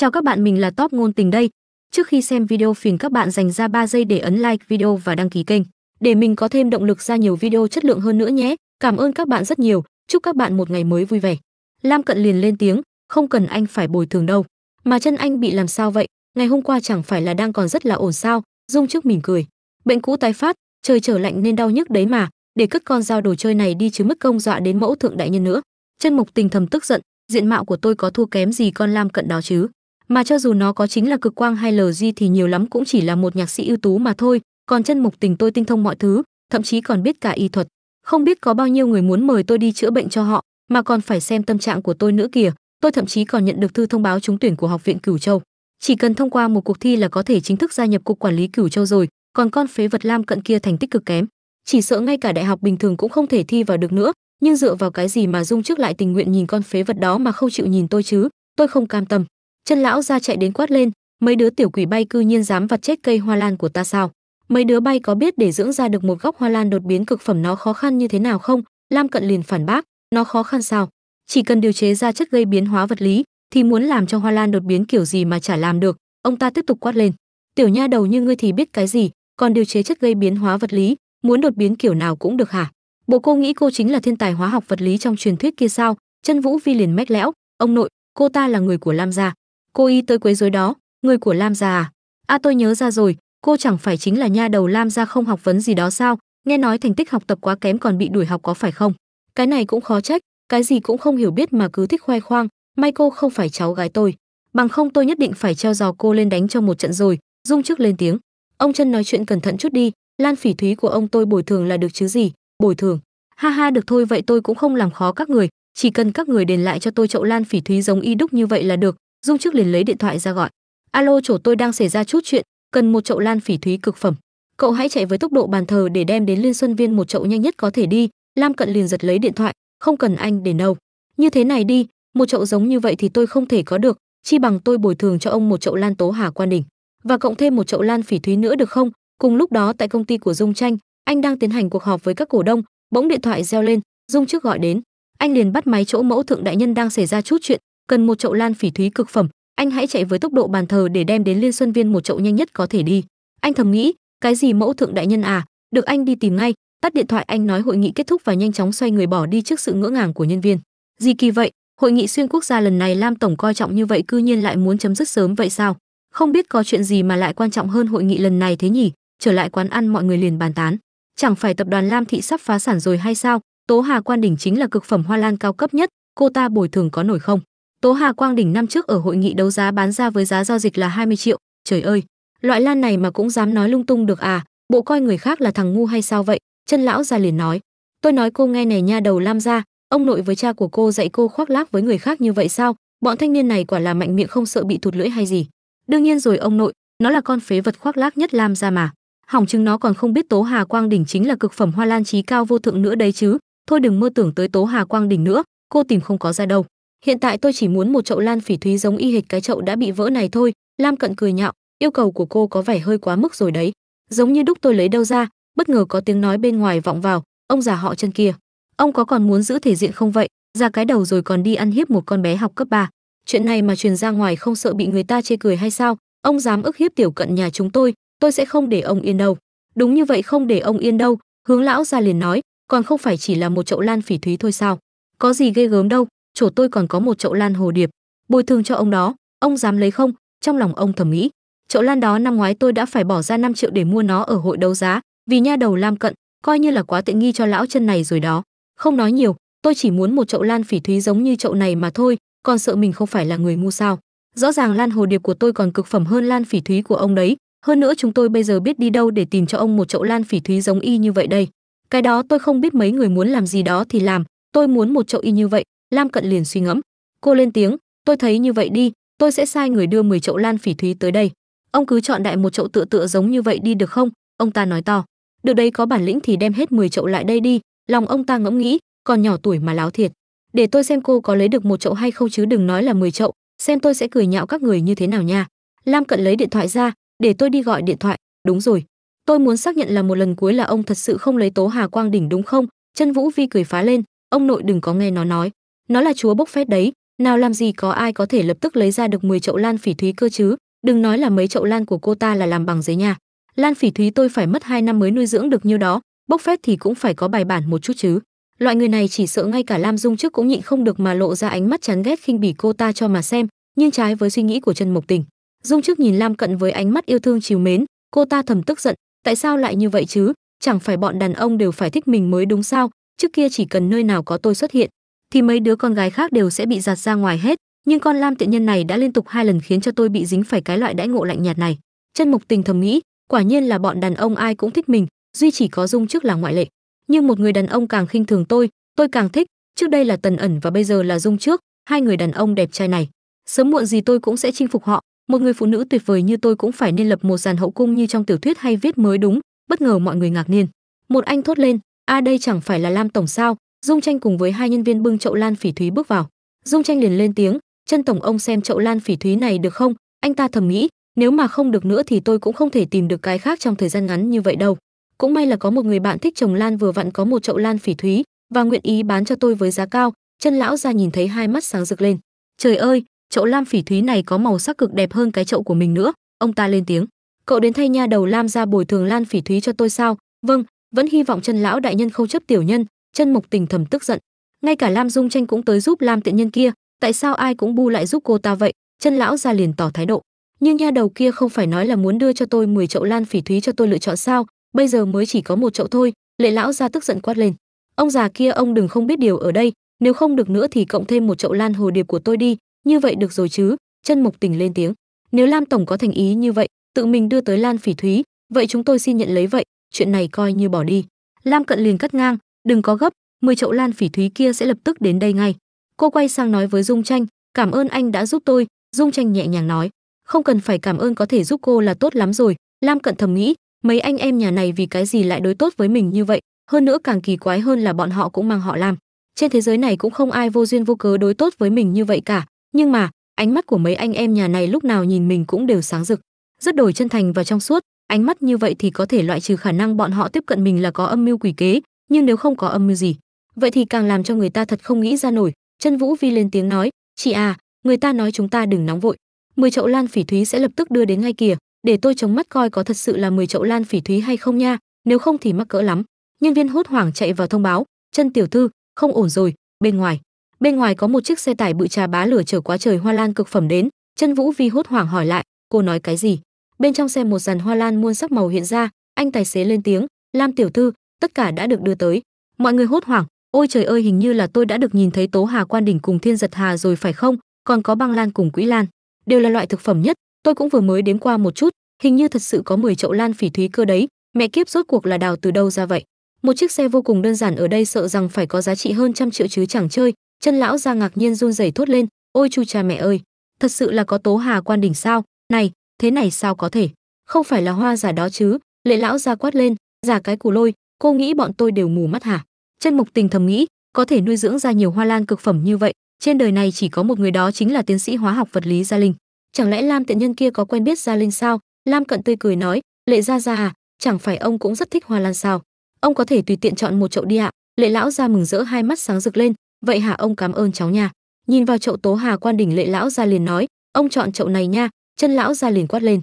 Chào các bạn, mình là Top ngôn tình đây. Trước khi xem video phiền các bạn dành ra 3 giây để ấn like video và đăng ký kênh để mình có thêm động lực ra nhiều video chất lượng hơn nữa nhé. Cảm ơn các bạn rất nhiều, chúc các bạn một ngày mới vui vẻ. Lam Cận liền lên tiếng, không cần anh phải bồi thường đâu. Mà chân anh bị làm sao vậy? Ngày hôm qua chẳng phải là đang còn rất là ổn sao? Dung trước mỉm cười. Bệnh cũ tái phát, trời trở lạnh nên đau nhức đấy mà, để cất con dao đồ chơi này đi chứ mất công dọa đến mẫu thượng đại nhân nữa. Chân Mộc Tình thầm tức giận, diện mạo của tôi có thua kém gì con Lam Cận đó chứ? mà cho dù nó có chính là cực quang hay lg thì nhiều lắm cũng chỉ là một nhạc sĩ ưu tú mà thôi còn chân mục tình tôi tinh thông mọi thứ thậm chí còn biết cả y thuật không biết có bao nhiêu người muốn mời tôi đi chữa bệnh cho họ mà còn phải xem tâm trạng của tôi nữa kìa tôi thậm chí còn nhận được thư thông báo trúng tuyển của học viện cửu châu chỉ cần thông qua một cuộc thi là có thể chính thức gia nhập cục quản lý cửu châu rồi còn con phế vật lam cận kia thành tích cực kém chỉ sợ ngay cả đại học bình thường cũng không thể thi vào được nữa nhưng dựa vào cái gì mà dung trước lại tình nguyện nhìn con phế vật đó mà không chịu nhìn tôi chứ tôi không cam tâm chân lão ra chạy đến quát lên mấy đứa tiểu quỷ bay cư nhiên dám vặt chết cây hoa lan của ta sao mấy đứa bay có biết để dưỡng ra được một góc hoa lan đột biến cực phẩm nó khó khăn như thế nào không lam cận liền phản bác nó khó khăn sao chỉ cần điều chế ra chất gây biến hóa vật lý thì muốn làm cho hoa lan đột biến kiểu gì mà chả làm được ông ta tiếp tục quát lên tiểu nha đầu như ngươi thì biết cái gì còn điều chế chất gây biến hóa vật lý muốn đột biến kiểu nào cũng được hả bộ cô nghĩ cô chính là thiên tài hóa học vật lý trong truyền thuyết kia sao chân vũ vi liền mách lẽo ông nội cô ta là người của lam gia cô y tới quấy rối đó người của lam gia à à tôi nhớ ra rồi cô chẳng phải chính là nha đầu lam gia không học vấn gì đó sao nghe nói thành tích học tập quá kém còn bị đuổi học có phải không cái này cũng khó trách cái gì cũng không hiểu biết mà cứ thích khoe khoang may cô không phải cháu gái tôi bằng không tôi nhất định phải treo giò cô lên đánh cho một trận rồi dung trước lên tiếng ông chân nói chuyện cẩn thận chút đi lan phỉ thúy của ông tôi bồi thường là được chứ gì bồi thường ha ha được thôi vậy tôi cũng không làm khó các người chỉ cần các người đền lại cho tôi chậu lan phỉ thúy giống y đúc như vậy là được dung trước liền lấy điện thoại ra gọi alo chỗ tôi đang xảy ra chút chuyện cần một chậu lan phỉ thúy cực phẩm cậu hãy chạy với tốc độ bàn thờ để đem đến liên xuân viên một chậu nhanh nhất có thể đi lam cận liền giật lấy điện thoại không cần anh để đâu như thế này đi một chậu giống như vậy thì tôi không thể có được chi bằng tôi bồi thường cho ông một chậu lan tố hà quan đỉnh và cộng thêm một chậu lan phỉ thúy nữa được không cùng lúc đó tại công ty của dung tranh anh đang tiến hành cuộc họp với các cổ đông bỗng điện thoại reo lên dung trước gọi đến anh liền bắt máy chỗ mẫu thượng đại nhân đang xảy ra chút chuyện cần một chậu lan phỉ thúy cực phẩm anh hãy chạy với tốc độ bàn thờ để đem đến liên xuân viên một chậu nhanh nhất có thể đi anh thầm nghĩ cái gì mẫu thượng đại nhân à được anh đi tìm ngay tắt điện thoại anh nói hội nghị kết thúc và nhanh chóng xoay người bỏ đi trước sự ngỡ ngàng của nhân viên gì kỳ vậy hội nghị xuyên quốc gia lần này lam tổng coi trọng như vậy cư nhiên lại muốn chấm dứt sớm vậy sao không biết có chuyện gì mà lại quan trọng hơn hội nghị lần này thế nhỉ trở lại quán ăn mọi người liền bàn tán chẳng phải tập đoàn lam thị sắp phá sản rồi hay sao tố hà quan đỉnh chính là cực phẩm hoa lan cao cấp nhất cô ta bồi thường có nổi không Tố Hà Quang đỉnh năm trước ở hội nghị đấu giá bán ra với giá giao dịch là 20 triệu, trời ơi, loại lan này mà cũng dám nói lung tung được à, bộ coi người khác là thằng ngu hay sao vậy? Chân lão ra liền nói, tôi nói cô nghe này nha đầu Lam gia ông nội với cha của cô dạy cô khoác lác với người khác như vậy sao? Bọn thanh niên này quả là mạnh miệng không sợ bị thụt lưỡi hay gì. Đương nhiên rồi ông nội, nó là con phế vật khoác lác nhất Lam gia mà. Hỏng chừng nó còn không biết Tố Hà Quang đỉnh chính là cực phẩm hoa lan trí cao vô thượng nữa đấy chứ. Thôi đừng mơ tưởng tới Tố Hà Quang đỉnh nữa, cô tìm không có ra đâu hiện tại tôi chỉ muốn một chậu lan phỉ thúy giống y hệt cái chậu đã bị vỡ này thôi lam cận cười nhạo yêu cầu của cô có vẻ hơi quá mức rồi đấy giống như đúc tôi lấy đâu ra bất ngờ có tiếng nói bên ngoài vọng vào ông già họ chân kia ông có còn muốn giữ thể diện không vậy ra cái đầu rồi còn đi ăn hiếp một con bé học cấp 3. chuyện này mà truyền ra ngoài không sợ bị người ta chê cười hay sao ông dám ức hiếp tiểu cận nhà chúng tôi tôi sẽ không để ông yên đâu đúng như vậy không để ông yên đâu hướng lão ra liền nói còn không phải chỉ là một chậu lan phỉ thúy thôi sao có gì ghê gớm đâu chỗ tôi còn có một chậu lan hồ điệp bồi thường cho ông đó ông dám lấy không trong lòng ông thầm nghĩ chậu lan đó năm ngoái tôi đã phải bỏ ra 5 triệu để mua nó ở hội đấu giá vì nha đầu lam cận coi như là quá tiện nghi cho lão chân này rồi đó không nói nhiều tôi chỉ muốn một chậu lan phỉ thúy giống như chậu này mà thôi còn sợ mình không phải là người mua sao rõ ràng lan hồ điệp của tôi còn cực phẩm hơn lan phỉ thúy của ông đấy hơn nữa chúng tôi bây giờ biết đi đâu để tìm cho ông một chậu lan phỉ thúy giống y như vậy đây cái đó tôi không biết mấy người muốn làm gì đó thì làm tôi muốn một chậu y như vậy Lam Cận liền suy ngẫm. Cô lên tiếng, tôi thấy như vậy đi, tôi sẽ sai người đưa 10 chậu lan phỉ thúy tới đây. Ông cứ chọn đại một chậu tựa tựa giống như vậy đi được không? Ông ta nói to. Được đấy có bản lĩnh thì đem hết 10 chậu lại đây đi, lòng ông ta ngẫm nghĩ, còn nhỏ tuổi mà láo thiệt. Để tôi xem cô có lấy được một chậu hay không chứ đừng nói là 10 chậu, xem tôi sẽ cười nhạo các người như thế nào nha. Lam Cận lấy điện thoại ra, để tôi đi gọi điện thoại, đúng rồi. Tôi muốn xác nhận là một lần cuối là ông thật sự không lấy Tố Hà Quang Đỉnh đúng không? Chân Vũ Vi cười phá lên, ông nội đừng có nghe nó nói nó là chúa bốc phét đấy nào làm gì có ai có thể lập tức lấy ra được 10 chậu lan phỉ thúy cơ chứ đừng nói là mấy chậu lan của cô ta là làm bằng giấy nha. lan phỉ thúy tôi phải mất 2 năm mới nuôi dưỡng được nhiêu đó bốc phét thì cũng phải có bài bản một chút chứ loại người này chỉ sợ ngay cả lam dung trước cũng nhịn không được mà lộ ra ánh mắt chán ghét khinh bỉ cô ta cho mà xem nhưng trái với suy nghĩ của trần mộc tình dung trước nhìn lam cận với ánh mắt yêu thương chiều mến cô ta thầm tức giận tại sao lại như vậy chứ chẳng phải bọn đàn ông đều phải thích mình mới đúng sao trước kia chỉ cần nơi nào có tôi xuất hiện thì mấy đứa con gái khác đều sẽ bị giạt ra ngoài hết nhưng con lam tiện nhân này đã liên tục hai lần khiến cho tôi bị dính phải cái loại đãi ngộ lạnh nhạt này chân mục tình thầm nghĩ quả nhiên là bọn đàn ông ai cũng thích mình duy chỉ có dung trước là ngoại lệ nhưng một người đàn ông càng khinh thường tôi tôi càng thích trước đây là tần ẩn và bây giờ là dung trước hai người đàn ông đẹp trai này sớm muộn gì tôi cũng sẽ chinh phục họ một người phụ nữ tuyệt vời như tôi cũng phải nên lập một dàn hậu cung như trong tiểu thuyết hay viết mới đúng bất ngờ mọi người ngạc nhiên một anh thốt lên a đây chẳng phải là lam tổng sao dung tranh cùng với hai nhân viên bưng chậu lan phỉ thúy bước vào dung tranh liền lên tiếng chân tổng ông xem chậu lan phỉ thúy này được không anh ta thầm nghĩ nếu mà không được nữa thì tôi cũng không thể tìm được cái khác trong thời gian ngắn như vậy đâu cũng may là có một người bạn thích trồng lan vừa vặn có một chậu lan phỉ thúy và nguyện ý bán cho tôi với giá cao chân lão ra nhìn thấy hai mắt sáng rực lên trời ơi chậu lan phỉ thúy này có màu sắc cực đẹp hơn cái chậu của mình nữa ông ta lên tiếng cậu đến thay nha đầu lam ra bồi thường lan phỉ thúy cho tôi sao vâng vẫn hy vọng chân lão đại nhân không chấp tiểu nhân chân mục tình thầm tức giận ngay cả lam dung tranh cũng tới giúp lam tiện nhân kia tại sao ai cũng bu lại giúp cô ta vậy chân lão ra liền tỏ thái độ nhưng nha đầu kia không phải nói là muốn đưa cho tôi 10 chậu lan phỉ thúy cho tôi lựa chọn sao bây giờ mới chỉ có một chậu thôi lệ lão ra tức giận quát lên ông già kia ông đừng không biết điều ở đây nếu không được nữa thì cộng thêm một chậu lan hồ điệp của tôi đi như vậy được rồi chứ chân mục tình lên tiếng nếu lam tổng có thành ý như vậy tự mình đưa tới lan phỉ thúy vậy chúng tôi xin nhận lấy vậy chuyện này coi như bỏ đi lam cận liền cắt ngang đừng có gấp 10 chậu lan phỉ thúy kia sẽ lập tức đến đây ngay cô quay sang nói với dung tranh cảm ơn anh đã giúp tôi dung tranh nhẹ nhàng nói không cần phải cảm ơn có thể giúp cô là tốt lắm rồi lam cận thầm nghĩ mấy anh em nhà này vì cái gì lại đối tốt với mình như vậy hơn nữa càng kỳ quái hơn là bọn họ cũng mang họ lam. trên thế giới này cũng không ai vô duyên vô cớ đối tốt với mình như vậy cả nhưng mà ánh mắt của mấy anh em nhà này lúc nào nhìn mình cũng đều sáng rực rất đổi chân thành và trong suốt ánh mắt như vậy thì có thể loại trừ khả năng bọn họ tiếp cận mình là có âm mưu quỷ kế nhưng nếu không có âm mưu gì vậy thì càng làm cho người ta thật không nghĩ ra nổi chân vũ vi lên tiếng nói chị à người ta nói chúng ta đừng nóng vội mười chậu lan phỉ thúy sẽ lập tức đưa đến ngay kìa để tôi chống mắt coi có thật sự là mười chậu lan phỉ thúy hay không nha nếu không thì mắc cỡ lắm nhân viên hốt hoảng chạy vào thông báo chân tiểu thư không ổn rồi bên ngoài bên ngoài có một chiếc xe tải bự trà bá lửa chở quá trời hoa lan cực phẩm đến chân vũ vi hốt hoảng hỏi lại cô nói cái gì bên trong xe một dàn hoa lan muôn sắc màu hiện ra anh tài xế lên tiếng lam tiểu thư tất cả đã được đưa tới mọi người hốt hoảng ôi trời ơi hình như là tôi đã được nhìn thấy tố hà quan đỉnh cùng thiên giật hà rồi phải không còn có băng lan cùng quỹ lan đều là loại thực phẩm nhất tôi cũng vừa mới đếm qua một chút hình như thật sự có 10 chậu lan phỉ thúy cơ đấy mẹ kiếp rốt cuộc là đào từ đâu ra vậy một chiếc xe vô cùng đơn giản ở đây sợ rằng phải có giá trị hơn trăm triệu chứ chẳng chơi chân lão ra ngạc nhiên run rẩy thốt lên ôi chu cha mẹ ơi thật sự là có tố hà quan đỉnh sao này thế này sao có thể không phải là hoa giả đó chứ lệ lão ra quát lên giả cái củ lôi cô nghĩ bọn tôi đều mù mắt hả chân mục tình thầm nghĩ có thể nuôi dưỡng ra nhiều hoa lan cực phẩm như vậy trên đời này chỉ có một người đó chính là tiến sĩ hóa học vật lý gia linh chẳng lẽ lam tiện nhân kia có quen biết gia linh sao lam cận tươi cười nói lệ gia gia à chẳng phải ông cũng rất thích hoa lan sao ông có thể tùy tiện chọn một chậu đi ạ lệ lão gia mừng rỡ hai mắt sáng rực lên vậy hả ông cảm ơn cháu nha nhìn vào chậu tố hà quan đỉnh lệ lão gia liền nói ông chọn chậu này nha chân lão gia liền quát lên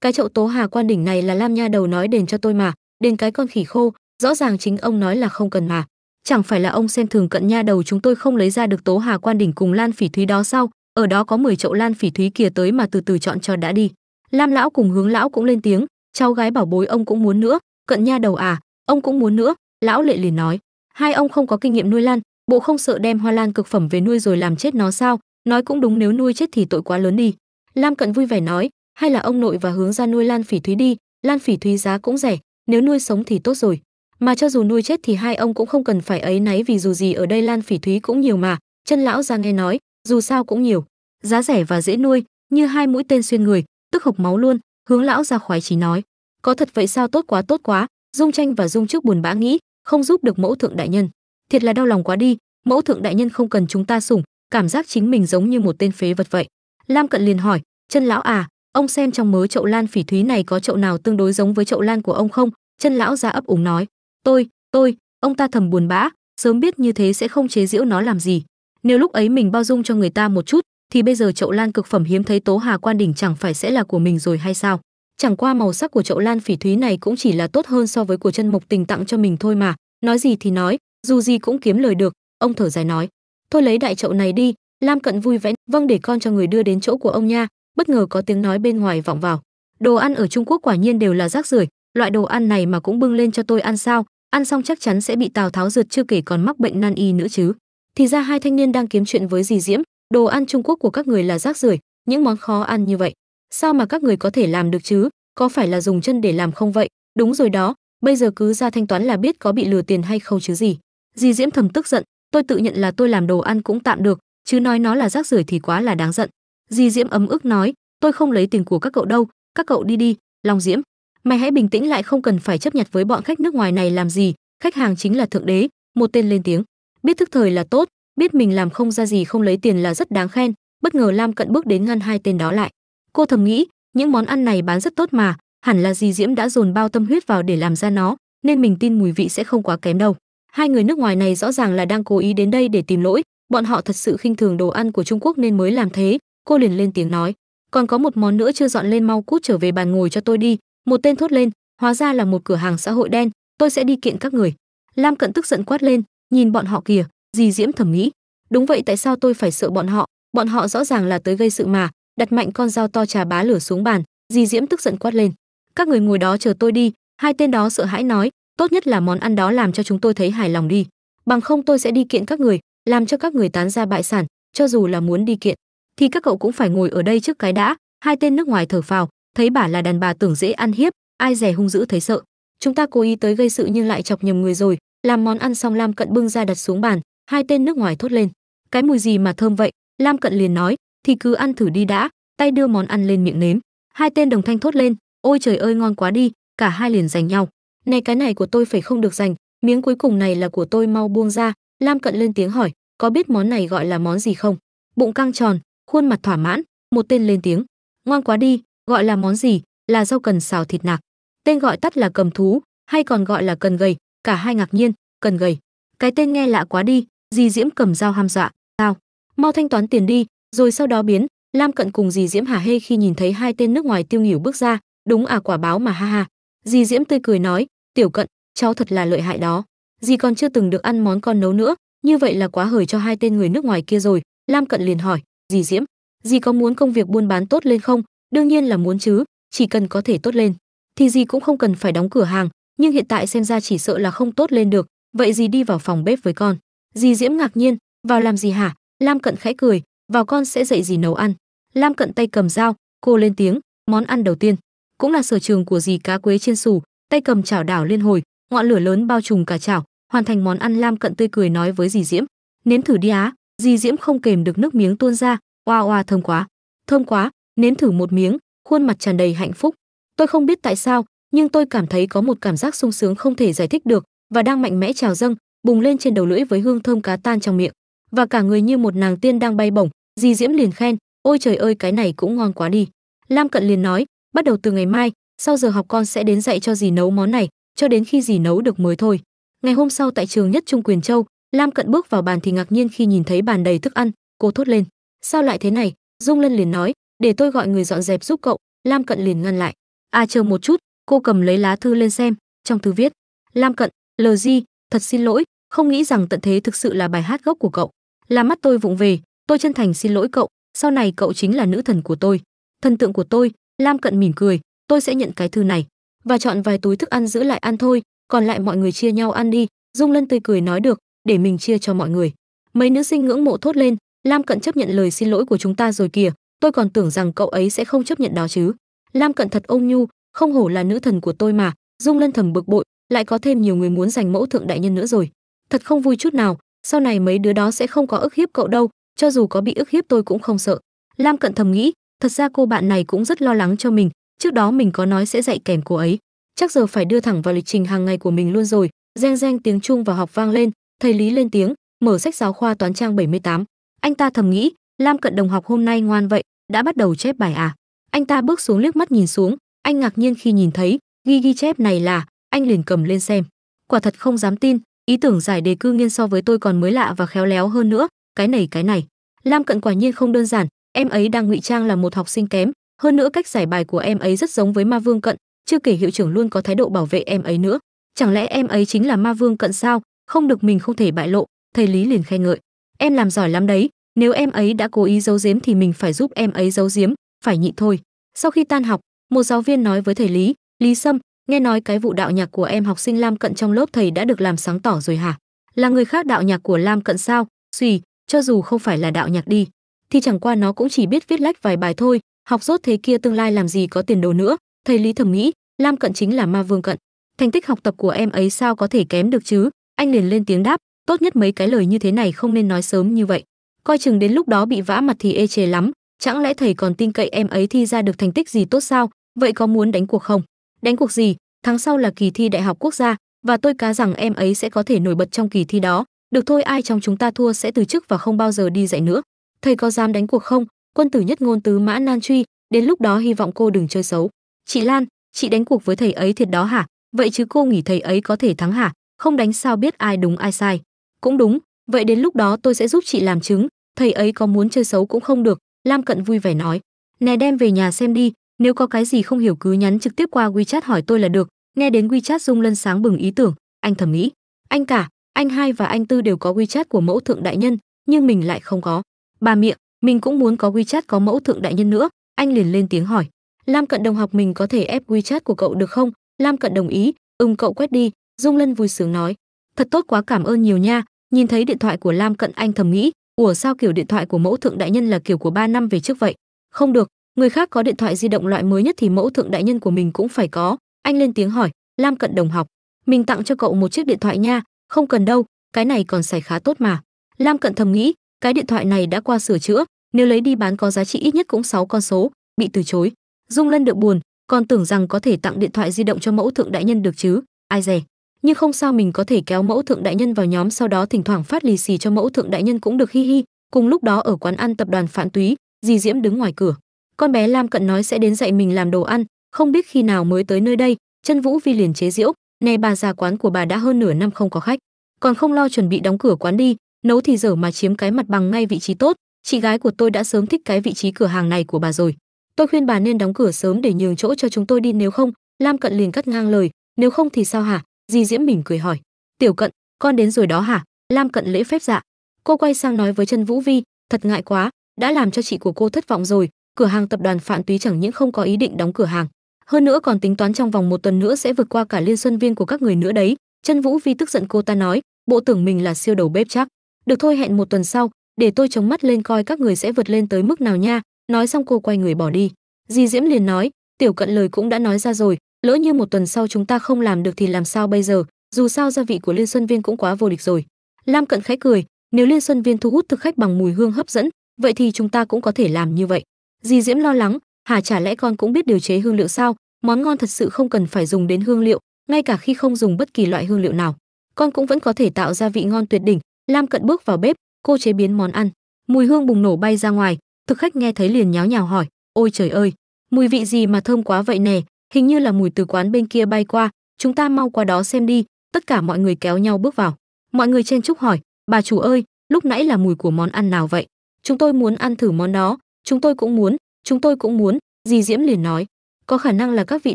cái chậu tố hà quan đỉnh này là lam nha đầu nói đền cho tôi mà đến cái con khỉ khô rõ ràng chính ông nói là không cần mà chẳng phải là ông xem thường cận nha đầu chúng tôi không lấy ra được tố hà quan đỉnh cùng lan phỉ thúy đó sao ở đó có 10 chậu lan phỉ thúy kia tới mà từ từ chọn cho đã đi lam lão cùng hướng lão cũng lên tiếng cháu gái bảo bối ông cũng muốn nữa cận nha đầu à ông cũng muốn nữa lão lệ liền nói hai ông không có kinh nghiệm nuôi lan bộ không sợ đem hoa lan cực phẩm về nuôi rồi làm chết nó sao nói cũng đúng nếu nuôi chết thì tội quá lớn đi lam cận vui vẻ nói hay là ông nội và hướng ra nuôi lan phỉ thúy đi lan phỉ thúy giá cũng rẻ nếu nuôi sống thì tốt rồi mà cho dù nuôi chết thì hai ông cũng không cần phải ấy náy vì dù gì ở đây lan phỉ thúy cũng nhiều mà chân lão ra nghe nói dù sao cũng nhiều giá rẻ và dễ nuôi như hai mũi tên xuyên người tức hộc máu luôn hướng lão ra khoái chí nói có thật vậy sao tốt quá tốt quá dung tranh và dung trước buồn bã nghĩ không giúp được mẫu thượng đại nhân thiệt là đau lòng quá đi mẫu thượng đại nhân không cần chúng ta sủng cảm giác chính mình giống như một tên phế vật vậy lam cận liền hỏi chân lão à ông xem trong mớ chậu lan phỉ thúy này có chậu nào tương đối giống với chậu lan của ông không chân lão ra ấp úng nói tôi tôi ông ta thầm buồn bã sớm biết như thế sẽ không chế giễu nó làm gì nếu lúc ấy mình bao dung cho người ta một chút thì bây giờ chậu lan cực phẩm hiếm thấy tố hà quan đỉnh chẳng phải sẽ là của mình rồi hay sao chẳng qua màu sắc của chậu lan phỉ thúy này cũng chỉ là tốt hơn so với của chân mộc tình tặng cho mình thôi mà nói gì thì nói dù gì cũng kiếm lời được ông thở dài nói thôi lấy đại chậu này đi lam cận vui vẻ, vâng để con cho người đưa đến chỗ của ông nha bất ngờ có tiếng nói bên ngoài vọng vào đồ ăn ở trung quốc quả nhiên đều là rác rưởi loại đồ ăn này mà cũng bưng lên cho tôi ăn sao ăn xong chắc chắn sẽ bị tào tháo rượt chưa kể còn mắc bệnh nan y nữa chứ thì ra hai thanh niên đang kiếm chuyện với dì diễm đồ ăn trung quốc của các người là rác rưởi những món khó ăn như vậy sao mà các người có thể làm được chứ có phải là dùng chân để làm không vậy đúng rồi đó bây giờ cứ ra thanh toán là biết có bị lừa tiền hay không chứ gì dì diễm thầm tức giận tôi tự nhận là tôi làm đồ ăn cũng tạm được chứ nói nó là rác rưởi thì quá là đáng giận Di Diễm ấm ức nói, tôi không lấy tiền của các cậu đâu, các cậu đi đi, Long Diễm, mày hãy bình tĩnh lại không cần phải chấp nhận với bọn khách nước ngoài này làm gì, khách hàng chính là thượng đế, một tên lên tiếng. Biết thức thời là tốt, biết mình làm không ra gì không lấy tiền là rất đáng khen, bất ngờ Lam Cận bước đến ngăn hai tên đó lại. Cô thầm nghĩ, những món ăn này bán rất tốt mà, hẳn là Di Diễm đã dồn bao tâm huyết vào để làm ra nó, nên mình tin mùi vị sẽ không quá kém đâu. Hai người nước ngoài này rõ ràng là đang cố ý đến đây để tìm lỗi, bọn họ thật sự khinh thường đồ ăn của Trung Quốc nên mới làm thế, cô liền lên tiếng nói còn có một món nữa chưa dọn lên mau cút trở về bàn ngồi cho tôi đi một tên thốt lên hóa ra là một cửa hàng xã hội đen tôi sẽ đi kiện các người lam cận tức giận quát lên nhìn bọn họ kìa dì diễm thầm nghĩ đúng vậy tại sao tôi phải sợ bọn họ bọn họ rõ ràng là tới gây sự mà đặt mạnh con dao to trà bá lửa xuống bàn dì diễm tức giận quát lên các người ngồi đó chờ tôi đi hai tên đó sợ hãi nói tốt nhất là món ăn đó làm cho chúng tôi thấy hài lòng đi bằng không tôi sẽ đi kiện các người làm cho các người tán ra bại sản cho dù là muốn đi kiện thì các cậu cũng phải ngồi ở đây trước cái đã hai tên nước ngoài thở phào thấy bà là đàn bà tưởng dễ ăn hiếp ai rẻ hung dữ thấy sợ chúng ta cố ý tới gây sự nhưng lại chọc nhầm người rồi làm món ăn xong lam cận bưng ra đặt xuống bàn hai tên nước ngoài thốt lên cái mùi gì mà thơm vậy lam cận liền nói thì cứ ăn thử đi đã tay đưa món ăn lên miệng nếm hai tên đồng thanh thốt lên ôi trời ơi ngon quá đi cả hai liền giành nhau này cái này của tôi phải không được giành miếng cuối cùng này là của tôi mau buông ra lam cận lên tiếng hỏi có biết món này gọi là món gì không bụng căng tròn khuôn mặt thỏa mãn, một tên lên tiếng, "Ngoan quá đi, gọi là món gì, là rau cần xào thịt nạc." Tên gọi tắt là cầm thú, hay còn gọi là cần gầy, cả hai ngạc nhiên, cần gầy. Cái tên nghe lạ quá đi, Dì Diễm cầm dao ham dọa, "Tao, mau thanh toán tiền đi." Rồi sau đó biến, Lam Cận cùng Dì Diễm hả hê khi nhìn thấy hai tên nước ngoài tiêu nghỉu bước ra, "Đúng à quả báo mà ha ha." Dì Diễm tươi cười nói, "Tiểu Cận, cháu thật là lợi hại đó." Dì còn chưa từng được ăn món con nấu nữa, như vậy là quá hời cho hai tên người nước ngoài kia rồi, Lam Cận liền hỏi, Dì Diễm, dì có muốn công việc buôn bán tốt lên không? Đương nhiên là muốn chứ, chỉ cần có thể tốt lên thì dì cũng không cần phải đóng cửa hàng, nhưng hiện tại xem ra chỉ sợ là không tốt lên được, vậy dì đi vào phòng bếp với con. Dì Diễm ngạc nhiên, vào làm gì hả? Lam Cận khẽ cười, vào con sẽ dạy dì nấu ăn. Lam Cận tay cầm dao, cô lên tiếng, món ăn đầu tiên cũng là sở trường của dì cá quế chiên xù, tay cầm chảo đảo liên hồi, ngọn lửa lớn bao trùm cả chảo, hoàn thành món ăn Lam Cận tươi cười nói với dì Diễm, nếm thử đi á, di diễm không kềm được nước miếng tuôn ra oa oa thơm quá thơm quá nếm thử một miếng khuôn mặt tràn đầy hạnh phúc tôi không biết tại sao nhưng tôi cảm thấy có một cảm giác sung sướng không thể giải thích được và đang mạnh mẽ trào dâng bùng lên trên đầu lưỡi với hương thơm cá tan trong miệng và cả người như một nàng tiên đang bay bổng di diễm liền khen ôi trời ơi cái này cũng ngon quá đi lam cận liền nói bắt đầu từ ngày mai sau giờ học con sẽ đến dạy cho dì nấu món này cho đến khi dì nấu được mới thôi ngày hôm sau tại trường nhất trung quyền châu Lam Cận bước vào bàn thì ngạc nhiên khi nhìn thấy bàn đầy thức ăn, cô thốt lên: "Sao lại thế này?" Dung Lân liền nói: "Để tôi gọi người dọn dẹp giúp cậu." Lam Cận liền ngăn lại. "À chờ một chút." Cô cầm lấy lá thư lên xem, trong thư viết: "Lam Cận, LG, thật xin lỗi, không nghĩ rằng tận thế thực sự là bài hát gốc của cậu. Làm mắt tôi vụng về, tôi chân thành xin lỗi cậu, sau này cậu chính là nữ thần của tôi, thần tượng của tôi." Lam Cận mỉm cười, "Tôi sẽ nhận cái thư này và chọn vài túi thức ăn giữ lại ăn thôi, còn lại mọi người chia nhau ăn đi." Dung Lân tươi cười nói được, để mình chia cho mọi người mấy nữ sinh ngưỡng mộ thốt lên lam cận chấp nhận lời xin lỗi của chúng ta rồi kìa tôi còn tưởng rằng cậu ấy sẽ không chấp nhận đó chứ lam cận thật ôm nhu không hổ là nữ thần của tôi mà dung lân thầm bực bội lại có thêm nhiều người muốn giành mẫu thượng đại nhân nữa rồi thật không vui chút nào sau này mấy đứa đó sẽ không có ức hiếp cậu đâu cho dù có bị ức hiếp tôi cũng không sợ lam cận thầm nghĩ thật ra cô bạn này cũng rất lo lắng cho mình trước đó mình có nói sẽ dạy kèm cô ấy chắc giờ phải đưa thẳng vào lịch trình hàng ngày của mình luôn rồi reng reng tiếng chuông vào học vang lên thầy lý lên tiếng mở sách giáo khoa toán trang 78. anh ta thầm nghĩ lam cận đồng học hôm nay ngoan vậy đã bắt đầu chép bài à anh ta bước xuống liếc mắt nhìn xuống anh ngạc nhiên khi nhìn thấy ghi ghi chép này là anh liền cầm lên xem quả thật không dám tin ý tưởng giải đề cư nghiên so với tôi còn mới lạ và khéo léo hơn nữa cái này cái này lam cận quả nhiên không đơn giản em ấy đang ngụy trang là một học sinh kém hơn nữa cách giải bài của em ấy rất giống với ma vương cận chưa kể hiệu trưởng luôn có thái độ bảo vệ em ấy nữa chẳng lẽ em ấy chính là ma vương cận sao không được mình không thể bại lộ thầy lý liền khen ngợi em làm giỏi lắm đấy nếu em ấy đã cố ý giấu giếm thì mình phải giúp em ấy giấu giếm phải nhịn thôi sau khi tan học một giáo viên nói với thầy lý lý sâm nghe nói cái vụ đạo nhạc của em học sinh lam cận trong lớp thầy đã được làm sáng tỏ rồi hả là người khác đạo nhạc của lam cận sao suy cho dù không phải là đạo nhạc đi thì chẳng qua nó cũng chỉ biết viết lách vài bài thôi học rốt thế kia tương lai làm gì có tiền đồ nữa thầy lý thầm nghĩ lam cận chính là ma vương cận thành tích học tập của em ấy sao có thể kém được chứ anh liền lên tiếng đáp tốt nhất mấy cái lời như thế này không nên nói sớm như vậy coi chừng đến lúc đó bị vã mặt thì ê chề lắm chẳng lẽ thầy còn tin cậy em ấy thi ra được thành tích gì tốt sao vậy có muốn đánh cuộc không đánh cuộc gì tháng sau là kỳ thi đại học quốc gia và tôi cá rằng em ấy sẽ có thể nổi bật trong kỳ thi đó được thôi ai trong chúng ta thua sẽ từ chức và không bao giờ đi dạy nữa thầy có dám đánh cuộc không quân tử nhất ngôn tứ mã nan truy đến lúc đó hy vọng cô đừng chơi xấu chị lan chị đánh cuộc với thầy ấy thiệt đó hả vậy chứ cô nghĩ thầy ấy có thể thắng hả không đánh sao biết ai đúng ai sai cũng đúng vậy đến lúc đó tôi sẽ giúp chị làm chứng thầy ấy có muốn chơi xấu cũng không được lam cận vui vẻ nói nè đem về nhà xem đi nếu có cái gì không hiểu cứ nhắn trực tiếp qua wechat hỏi tôi là được nghe đến wechat dung lân sáng bừng ý tưởng anh thẩm nghĩ anh cả anh hai và anh tư đều có wechat của mẫu thượng đại nhân nhưng mình lại không có bà miệng mình cũng muốn có wechat có mẫu thượng đại nhân nữa anh liền lên tiếng hỏi lam cận đồng học mình có thể ép wechat của cậu được không lam cận đồng ý ưng ừ, cậu quét đi Dung Lân vui sướng nói, thật tốt quá cảm ơn nhiều nha, nhìn thấy điện thoại của Lam Cận Anh thầm nghĩ, ủa sao kiểu điện thoại của mẫu thượng đại nhân là kiểu của 3 năm về trước vậy? Không được, người khác có điện thoại di động loại mới nhất thì mẫu thượng đại nhân của mình cũng phải có. Anh lên tiếng hỏi, Lam Cận đồng học, mình tặng cho cậu một chiếc điện thoại nha, không cần đâu, cái này còn xài khá tốt mà. Lam Cận thầm nghĩ, cái điện thoại này đã qua sửa chữa, nếu lấy đi bán có giá trị ít nhất cũng 6 con số, bị từ chối. Dung Lân được buồn, còn tưởng rằng có thể tặng điện thoại di động cho mẫu thượng đại nhân được chứ, ai dè nhưng không sao mình có thể kéo mẫu thượng đại nhân vào nhóm sau đó thỉnh thoảng phát lì xì cho mẫu thượng đại nhân cũng được hi hi cùng lúc đó ở quán ăn tập đoàn phản túy dì diễm đứng ngoài cửa con bé lam cận nói sẽ đến dạy mình làm đồ ăn không biết khi nào mới tới nơi đây chân vũ vi liền chế diễu nè bà già quán của bà đã hơn nửa năm không có khách còn không lo chuẩn bị đóng cửa quán đi nấu thì dở mà chiếm cái mặt bằng ngay vị trí tốt chị gái của tôi đã sớm thích cái vị trí cửa hàng này của bà rồi tôi khuyên bà nên đóng cửa sớm để nhường chỗ cho chúng tôi đi nếu không lam cận liền cắt ngang lời nếu không thì sao hả Di Diễm mỉm cười hỏi, "Tiểu Cận, con đến rồi đó hả?" Lam Cận lễ phép dạ. Cô quay sang nói với Trần Vũ Vi, "Thật ngại quá, đã làm cho chị của cô thất vọng rồi, cửa hàng tập đoàn Phạn Túy chẳng những không có ý định đóng cửa hàng, hơn nữa còn tính toán trong vòng một tuần nữa sẽ vượt qua cả liên xuân viên của các người nữa đấy." Trần Vũ Vi tức giận cô ta nói, "Bộ tưởng mình là siêu đầu bếp chắc, được thôi hẹn một tuần sau, để tôi chống mắt lên coi các người sẽ vượt lên tới mức nào nha." Nói xong cô quay người bỏ đi. Di Diễm liền nói, "Tiểu Cận lời cũng đã nói ra rồi, lỡ như một tuần sau chúng ta không làm được thì làm sao bây giờ dù sao gia vị của liên xuân viên cũng quá vô địch rồi lam cận khẽ cười nếu liên xuân viên thu hút thực khách bằng mùi hương hấp dẫn vậy thì chúng ta cũng có thể làm như vậy dì diễm lo lắng hà chả lẽ con cũng biết điều chế hương liệu sao món ngon thật sự không cần phải dùng đến hương liệu ngay cả khi không dùng bất kỳ loại hương liệu nào con cũng vẫn có thể tạo ra vị ngon tuyệt đỉnh lam cận bước vào bếp cô chế biến món ăn mùi hương bùng nổ bay ra ngoài thực khách nghe thấy liền nháo nhào hỏi ôi trời ơi mùi vị gì mà thơm quá vậy nè hình như là mùi từ quán bên kia bay qua chúng ta mau qua đó xem đi tất cả mọi người kéo nhau bước vào mọi người chen chúc hỏi bà chủ ơi lúc nãy là mùi của món ăn nào vậy chúng tôi muốn ăn thử món đó chúng tôi cũng muốn chúng tôi cũng muốn dì diễm liền nói có khả năng là các vị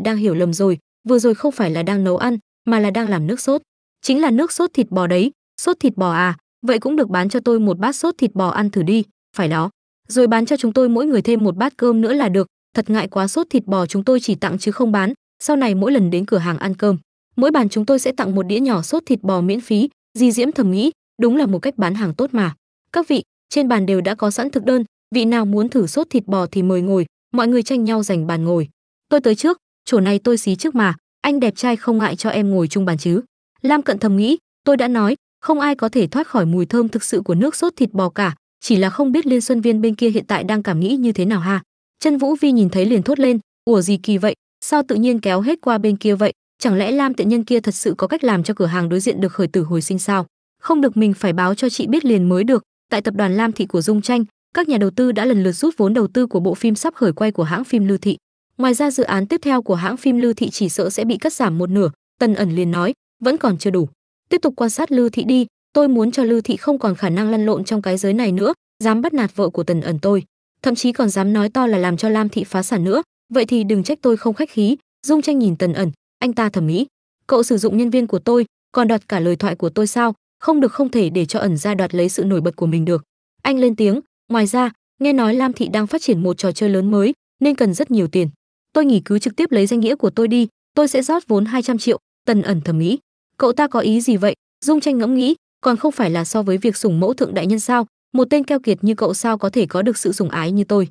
đang hiểu lầm rồi vừa rồi không phải là đang nấu ăn mà là đang làm nước sốt chính là nước sốt thịt bò đấy sốt thịt bò à vậy cũng được bán cho tôi một bát sốt thịt bò ăn thử đi phải đó rồi bán cho chúng tôi mỗi người thêm một bát cơm nữa là được thật ngại quá sốt thịt bò chúng tôi chỉ tặng chứ không bán sau này mỗi lần đến cửa hàng ăn cơm mỗi bàn chúng tôi sẽ tặng một đĩa nhỏ sốt thịt bò miễn phí di diễm thầm nghĩ đúng là một cách bán hàng tốt mà các vị trên bàn đều đã có sẵn thực đơn vị nào muốn thử sốt thịt bò thì mời ngồi mọi người tranh nhau giành bàn ngồi tôi tới trước chỗ này tôi xí trước mà anh đẹp trai không ngại cho em ngồi chung bàn chứ lam cận thầm nghĩ tôi đã nói không ai có thể thoát khỏi mùi thơm thực sự của nước sốt thịt bò cả chỉ là không biết liên xuân viên bên kia hiện tại đang cảm nghĩ như thế nào ha chân vũ vi nhìn thấy liền thốt lên ủa gì kỳ vậy sao tự nhiên kéo hết qua bên kia vậy chẳng lẽ lam tiện nhân kia thật sự có cách làm cho cửa hàng đối diện được khởi tử hồi sinh sao không được mình phải báo cho chị biết liền mới được tại tập đoàn lam thị của dung tranh các nhà đầu tư đã lần lượt rút vốn đầu tư của bộ phim sắp khởi quay của hãng phim lưu thị ngoài ra dự án tiếp theo của hãng phim lưu thị chỉ sợ sẽ bị cắt giảm một nửa tần ẩn liền nói vẫn còn chưa đủ tiếp tục quan sát lưu thị đi tôi muốn cho lưu thị không còn khả năng lăn lộn trong cái giới này nữa dám bắt nạt vợ của tần ẩn tôi thậm chí còn dám nói to là làm cho lam thị phá sản nữa vậy thì đừng trách tôi không khách khí dung tranh nhìn tần ẩn anh ta thẩm mỹ cậu sử dụng nhân viên của tôi còn đoạt cả lời thoại của tôi sao không được không thể để cho ẩn ra đoạt lấy sự nổi bật của mình được anh lên tiếng ngoài ra nghe nói lam thị đang phát triển một trò chơi lớn mới nên cần rất nhiều tiền tôi nghỉ cứ trực tiếp lấy danh nghĩa của tôi đi tôi sẽ rót vốn 200 triệu tần ẩn thẩm mỹ cậu ta có ý gì vậy dung tranh ngẫm nghĩ còn không phải là so với việc sủng mẫu thượng đại nhân sao một tên keo kiệt như cậu sao có thể có được sự sủng ái như tôi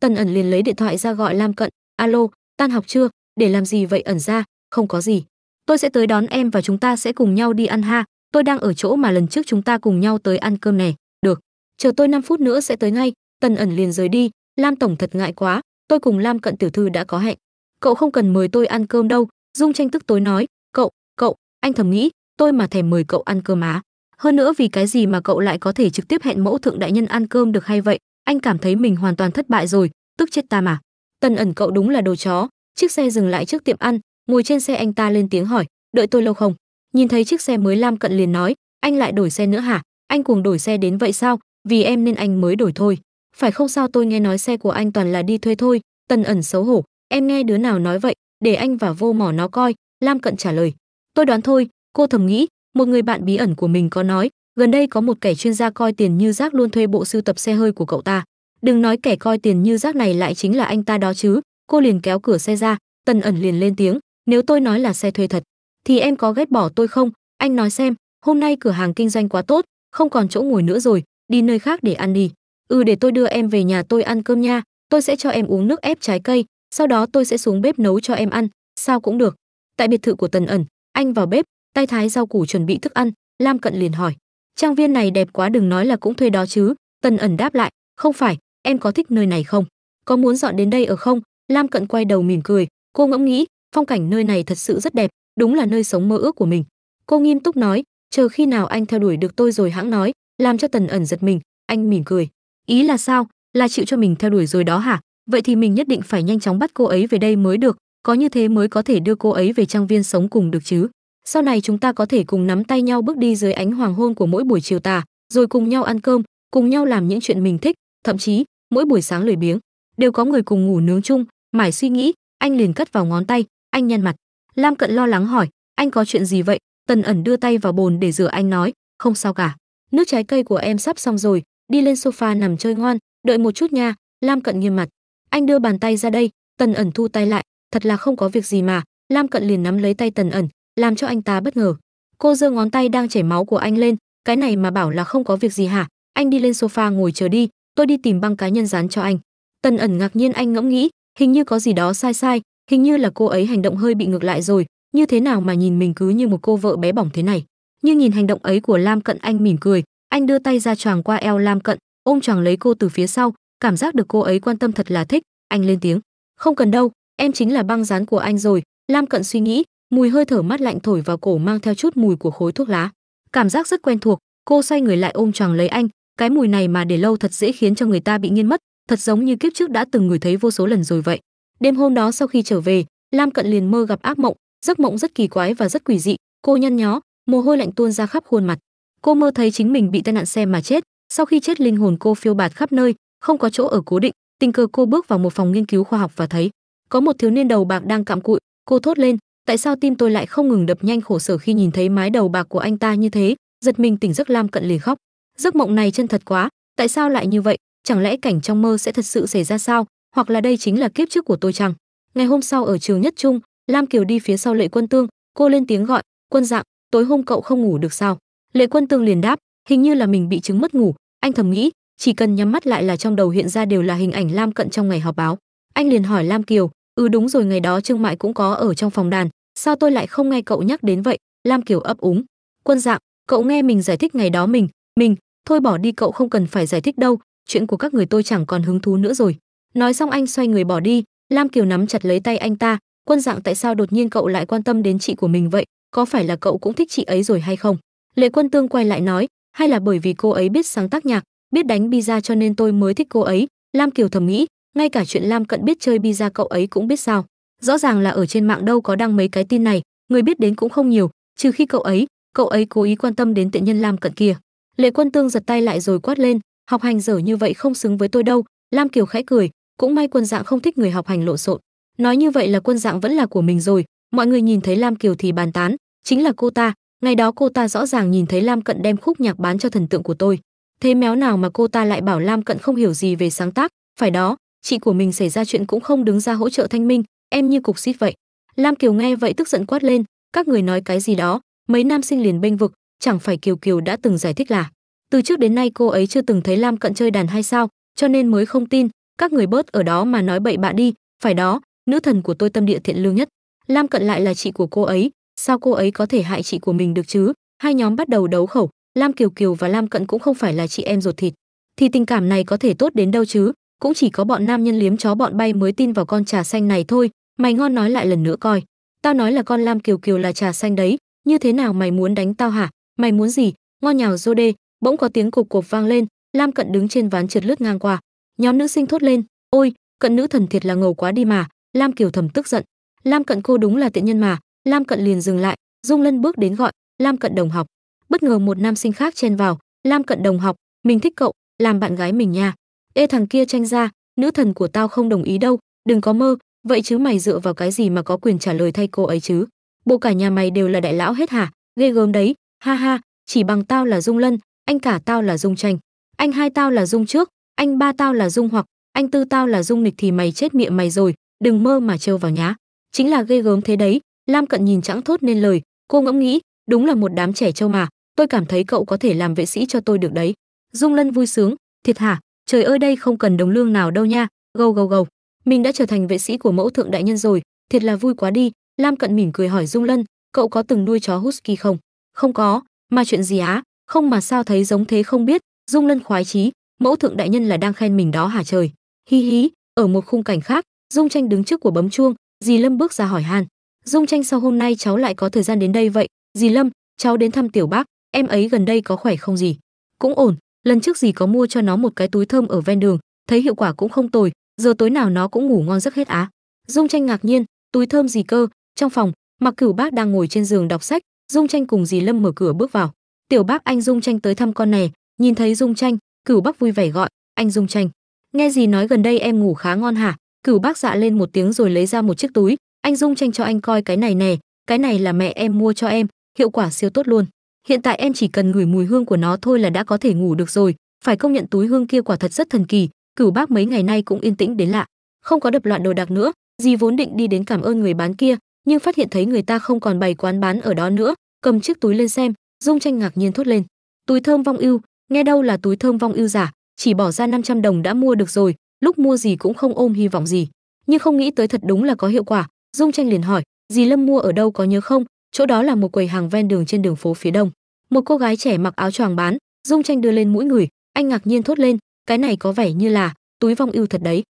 tần ẩn liền lấy điện thoại ra gọi lam cận alo tan học chưa để làm gì vậy ẩn ra không có gì tôi sẽ tới đón em và chúng ta sẽ cùng nhau đi ăn ha tôi đang ở chỗ mà lần trước chúng ta cùng nhau tới ăn cơm này được chờ tôi 5 phút nữa sẽ tới ngay tần ẩn liền rời đi lam tổng thật ngại quá tôi cùng lam cận tiểu thư đã có hẹn cậu không cần mời tôi ăn cơm đâu dung tranh tức tối nói cậu cậu anh thầm nghĩ tôi mà thèm mời cậu ăn cơm á hơn nữa vì cái gì mà cậu lại có thể trực tiếp hẹn mẫu thượng đại nhân ăn cơm được hay vậy anh cảm thấy mình hoàn toàn thất bại rồi tức chết ta mà tần ẩn cậu đúng là đồ chó chiếc xe dừng lại trước tiệm ăn ngồi trên xe anh ta lên tiếng hỏi đợi tôi lâu không nhìn thấy chiếc xe mới lam cận liền nói anh lại đổi xe nữa hả anh cuồng đổi xe đến vậy sao vì em nên anh mới đổi thôi phải không sao tôi nghe nói xe của anh toàn là đi thuê thôi tần ẩn xấu hổ em nghe đứa nào nói vậy để anh và vô mỏ nó coi lam cận trả lời tôi đoán thôi cô thầm nghĩ một người bạn bí ẩn của mình có nói gần đây có một kẻ chuyên gia coi tiền như rác luôn thuê bộ sưu tập xe hơi của cậu ta đừng nói kẻ coi tiền như rác này lại chính là anh ta đó chứ cô liền kéo cửa xe ra tần ẩn liền lên tiếng nếu tôi nói là xe thuê thật thì em có ghét bỏ tôi không anh nói xem hôm nay cửa hàng kinh doanh quá tốt không còn chỗ ngồi nữa rồi đi nơi khác để ăn đi ừ để tôi đưa em về nhà tôi ăn cơm nha tôi sẽ cho em uống nước ép trái cây sau đó tôi sẽ xuống bếp nấu cho em ăn sao cũng được tại biệt thự của tần ẩn anh vào bếp tay thái rau củ chuẩn bị thức ăn lam cận liền hỏi trang viên này đẹp quá đừng nói là cũng thuê đó chứ tần ẩn đáp lại không phải em có thích nơi này không có muốn dọn đến đây ở không lam cận quay đầu mỉm cười cô ngẫm nghĩ phong cảnh nơi này thật sự rất đẹp đúng là nơi sống mơ ước của mình cô nghiêm túc nói chờ khi nào anh theo đuổi được tôi rồi hãng nói làm cho tần ẩn giật mình anh mỉm cười ý là sao là chịu cho mình theo đuổi rồi đó hả vậy thì mình nhất định phải nhanh chóng bắt cô ấy về đây mới được có như thế mới có thể đưa cô ấy về trang viên sống cùng được chứ sau này chúng ta có thể cùng nắm tay nhau bước đi dưới ánh hoàng hôn của mỗi buổi chiều tà rồi cùng nhau ăn cơm cùng nhau làm những chuyện mình thích thậm chí mỗi buổi sáng lười biếng đều có người cùng ngủ nướng chung mải suy nghĩ anh liền cất vào ngón tay anh nhăn mặt lam cận lo lắng hỏi anh có chuyện gì vậy tần ẩn đưa tay vào bồn để rửa anh nói không sao cả nước trái cây của em sắp xong rồi đi lên sofa nằm chơi ngoan đợi một chút nha lam cận nghiêm mặt anh đưa bàn tay ra đây tần ẩn thu tay lại thật là không có việc gì mà lam cận liền nắm lấy tay tần ẩn làm cho anh ta bất ngờ. Cô giơ ngón tay đang chảy máu của anh lên, cái này mà bảo là không có việc gì hả? Anh đi lên sofa ngồi chờ đi, tôi đi tìm băng cá nhân dán cho anh. Tần ẩn ngạc nhiên anh ngẫm nghĩ, hình như có gì đó sai sai, hình như là cô ấy hành động hơi bị ngược lại rồi, như thế nào mà nhìn mình cứ như một cô vợ bé bỏng thế này. Nhưng nhìn hành động ấy của Lam Cận anh mỉm cười, anh đưa tay ra choàng qua eo Lam Cận, ôm choàng lấy cô từ phía sau, cảm giác được cô ấy quan tâm thật là thích, anh lên tiếng. Không cần đâu, em chính là băng dán của anh rồi, Lam Cận suy nghĩ, mùi hơi thở mát lạnh thổi vào cổ mang theo chút mùi của khối thuốc lá cảm giác rất quen thuộc cô xoay người lại ôm choàng lấy anh cái mùi này mà để lâu thật dễ khiến cho người ta bị nghiên mất thật giống như kiếp trước đã từng người thấy vô số lần rồi vậy đêm hôm đó sau khi trở về lam cận liền mơ gặp ác mộng giấc mộng rất kỳ quái và rất quỷ dị cô nhăn nhó mồ hôi lạnh tuôn ra khắp khuôn mặt cô mơ thấy chính mình bị tai nạn xe mà chết sau khi chết linh hồn cô phiêu bạt khắp nơi không có chỗ ở cố định tình cờ cô bước vào một phòng nghiên cứu khoa học và thấy có một thiếu niên đầu bạc đang cặm cụi cô thốt lên tại sao tim tôi lại không ngừng đập nhanh khổ sở khi nhìn thấy mái đầu bạc của anh ta như thế giật mình tỉnh giấc lam cận lề khóc giấc mộng này chân thật quá tại sao lại như vậy chẳng lẽ cảnh trong mơ sẽ thật sự xảy ra sao hoặc là đây chính là kiếp trước của tôi chăng ngày hôm sau ở trường nhất trung lam kiều đi phía sau lệ quân tương cô lên tiếng gọi quân dạng tối hôm cậu không ngủ được sao lệ quân tương liền đáp hình như là mình bị chứng mất ngủ anh thầm nghĩ chỉ cần nhắm mắt lại là trong đầu hiện ra đều là hình ảnh lam cận trong ngày họp báo anh liền hỏi lam kiều ừ đúng rồi ngày đó trương mại cũng có ở trong phòng đàn sao tôi lại không nghe cậu nhắc đến vậy lam kiều ấp úng quân dạng cậu nghe mình giải thích ngày đó mình mình thôi bỏ đi cậu không cần phải giải thích đâu chuyện của các người tôi chẳng còn hứng thú nữa rồi nói xong anh xoay người bỏ đi lam kiều nắm chặt lấy tay anh ta quân dạng tại sao đột nhiên cậu lại quan tâm đến chị của mình vậy có phải là cậu cũng thích chị ấy rồi hay không lệ quân tương quay lại nói hay là bởi vì cô ấy biết sáng tác nhạc biết đánh bi ra cho nên tôi mới thích cô ấy lam kiều thầm nghĩ ngay cả chuyện lam cận biết chơi bi ra cậu ấy cũng biết sao rõ ràng là ở trên mạng đâu có đăng mấy cái tin này người biết đến cũng không nhiều trừ khi cậu ấy cậu ấy cố ý quan tâm đến tiện nhân lam cận kia lệ quân tương giật tay lại rồi quát lên học hành dở như vậy không xứng với tôi đâu lam kiều khẽ cười cũng may quân dạng không thích người học hành lộn xộn nói như vậy là quân dạng vẫn là của mình rồi mọi người nhìn thấy lam kiều thì bàn tán chính là cô ta ngày đó cô ta rõ ràng nhìn thấy lam cận đem khúc nhạc bán cho thần tượng của tôi thế méo nào mà cô ta lại bảo lam cận không hiểu gì về sáng tác phải đó chị của mình xảy ra chuyện cũng không đứng ra hỗ trợ thanh minh em như cục xít vậy lam kiều nghe vậy tức giận quát lên các người nói cái gì đó mấy nam sinh liền bênh vực chẳng phải kiều kiều đã từng giải thích là từ trước đến nay cô ấy chưa từng thấy lam cận chơi đàn hay sao cho nên mới không tin các người bớt ở đó mà nói bậy bạ đi phải đó nữ thần của tôi tâm địa thiện lương nhất lam cận lại là chị của cô ấy sao cô ấy có thể hại chị của mình được chứ hai nhóm bắt đầu đấu khẩu lam kiều kiều và lam cận cũng không phải là chị em ruột thịt thì tình cảm này có thể tốt đến đâu chứ cũng chỉ có bọn nam nhân liếm chó bọn bay mới tin vào con trà xanh này thôi mày ngon nói lại lần nữa coi tao nói là con lam kiều kiều là trà xanh đấy như thế nào mày muốn đánh tao hả mày muốn gì ngon nhào rô đê bỗng có tiếng cục cục vang lên lam cận đứng trên ván trượt lướt ngang qua nhóm nữ sinh thốt lên ôi cận nữ thần thiệt là ngầu quá đi mà lam kiều thầm tức giận lam cận cô đúng là tiện nhân mà lam cận liền dừng lại dung lân bước đến gọi lam cận đồng học bất ngờ một nam sinh khác chen vào lam cận đồng học mình thích cậu làm bạn gái mình nha ê thằng kia tranh ra nữ thần của tao không đồng ý đâu đừng có mơ vậy chứ mày dựa vào cái gì mà có quyền trả lời thay cô ấy chứ bộ cả nhà mày đều là đại lão hết hả ghê gớm đấy ha ha chỉ bằng tao là dung lân anh cả tao là dung tranh anh hai tao là dung trước anh ba tao là dung hoặc anh tư tao là dung nịch thì mày chết miệng mày rồi đừng mơ mà trêu vào nhá chính là ghê gớm thế đấy lam cận nhìn chẳng thốt nên lời cô ngẫm nghĩ đúng là một đám trẻ trâu mà tôi cảm thấy cậu có thể làm vệ sĩ cho tôi được đấy dung lân vui sướng thiệt hả trời ơi đây không cần đồng lương nào đâu nha gâu gâu gâu mình đã trở thành vệ sĩ của mẫu thượng đại nhân rồi thiệt là vui quá đi lam cận mỉm cười hỏi dung lân cậu có từng nuôi chó husky không không có mà chuyện gì á không mà sao thấy giống thế không biết dung lân khoái chí mẫu thượng đại nhân là đang khen mình đó hả trời hi hí ở một khung cảnh khác dung tranh đứng trước của bấm chuông dì lâm bước ra hỏi han dung tranh sau hôm nay cháu lại có thời gian đến đây vậy dì lâm cháu đến thăm tiểu bác em ấy gần đây có khỏe không gì cũng ổn lần trước gì có mua cho nó một cái túi thơm ở ven đường thấy hiệu quả cũng không tồi giờ tối nào nó cũng ngủ ngon giấc hết á dung tranh ngạc nhiên túi thơm gì cơ trong phòng mặc cửu bác đang ngồi trên giường đọc sách dung tranh cùng dì lâm mở cửa bước vào tiểu bác anh dung tranh tới thăm con này nhìn thấy dung tranh cửu bác vui vẻ gọi anh dung tranh nghe gì nói gần đây em ngủ khá ngon hả cửu bác dạ lên một tiếng rồi lấy ra một chiếc túi anh dung tranh cho anh coi cái này nè cái này là mẹ em mua cho em hiệu quả siêu tốt luôn hiện tại em chỉ cần ngửi mùi hương của nó thôi là đã có thể ngủ được rồi phải công nhận túi hương kia quả thật rất thần kỳ cửu bác mấy ngày nay cũng yên tĩnh đến lạ không có đập loạn đồ đạc nữa dì vốn định đi đến cảm ơn người bán kia nhưng phát hiện thấy người ta không còn bày quán bán ở đó nữa cầm chiếc túi lên xem dung tranh ngạc nhiên thốt lên túi thơm vong ưu nghe đâu là túi thơm vong ưu giả chỉ bỏ ra 500 đồng đã mua được rồi lúc mua gì cũng không ôm hy vọng gì nhưng không nghĩ tới thật đúng là có hiệu quả dung tranh liền hỏi dì lâm mua ở đâu có nhớ không chỗ đó là một quầy hàng ven đường trên đường phố phía đông một cô gái trẻ mặc áo choàng bán dung tranh đưa lên mũi người anh ngạc nhiên thốt lên cái này có vẻ như là túi vong ưu thật đấy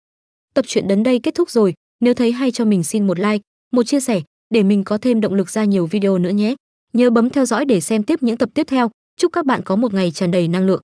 tập truyện đến đây kết thúc rồi nếu thấy hay cho mình xin một like một chia sẻ để mình có thêm động lực ra nhiều video nữa nhé nhớ bấm theo dõi để xem tiếp những tập tiếp theo chúc các bạn có một ngày tràn đầy năng lượng